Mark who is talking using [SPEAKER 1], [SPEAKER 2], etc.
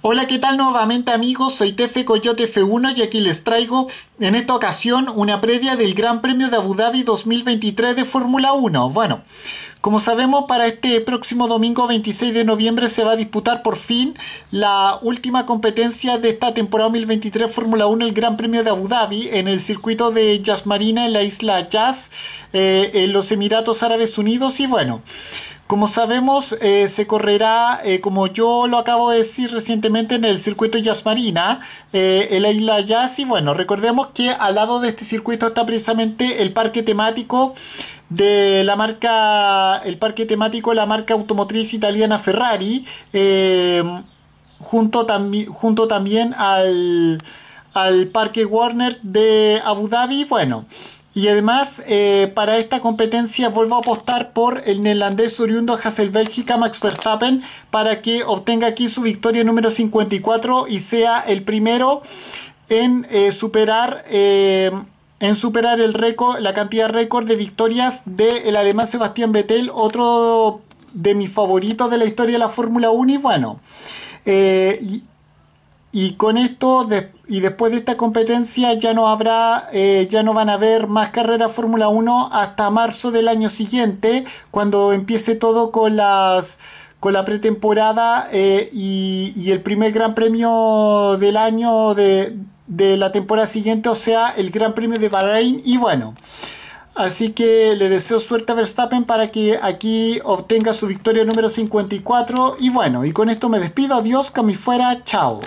[SPEAKER 1] Hola, ¿qué tal nuevamente amigos? Soy Tefe Coyote F1 y aquí les traigo en esta ocasión una previa del Gran Premio de Abu Dhabi 2023 de Fórmula 1. Bueno, como sabemos para este próximo domingo 26 de noviembre se va a disputar por fin la última competencia de esta temporada 2023 Fórmula 1, el Gran Premio de Abu Dhabi en el circuito de Jazz Marina en la isla Jazz, eh, en los Emiratos Árabes Unidos y bueno... Como sabemos, eh, se correrá, eh, como yo lo acabo de decir recientemente, en el circuito Jazz Marina, eh, en la isla Jazz. Y bueno, recordemos que al lado de este circuito está precisamente el parque temático de la marca, el parque temático, de la marca automotriz italiana Ferrari, junto, junto también al, al parque Warner de Abu Dhabi. Bueno. Y además, eh, para esta competencia vuelvo a apostar por el neerlandés oriundo Hassel Bélgica, Max Verstappen, para que obtenga aquí su victoria número 54 y sea el primero en eh, superar eh, en superar el récord, la cantidad récord de victorias del alemán Sebastián Vettel, otro de mis favoritos de la historia de la Fórmula 1. Y bueno, y con esto, y después de esta competencia, ya no habrá, eh, ya no van a haber más carreras Fórmula 1 hasta marzo del año siguiente, cuando empiece todo con las con la pretemporada eh, y, el primer gran premio del año de, la temporada siguiente, o sea, el gran premio de Bahrein. Y bueno, Así que le deseo suerte a Verstappen para que aquí obtenga su victoria número 54. Y bueno, y con esto me despido. Adiós, cami fuera. Chao.